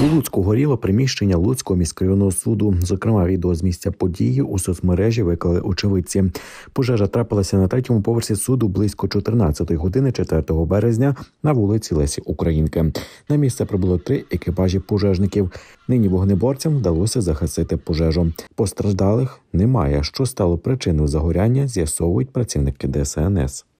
У Луцьку горіло приміщення Луцького міськрайонного суду. Зокрема, відео з місця події у соцмережі виклали очевидці. Пожежа трапилася на третьому поверсі суду близько 14 години, 4 березня, на вулиці Лесі Українки. На місце прибуло три екіпажі пожежників. Нині вогнеборцям вдалося захистити пожежу. Постраждалих немає. Що стало причиною загоряння? З'ясовують працівники ДСНС.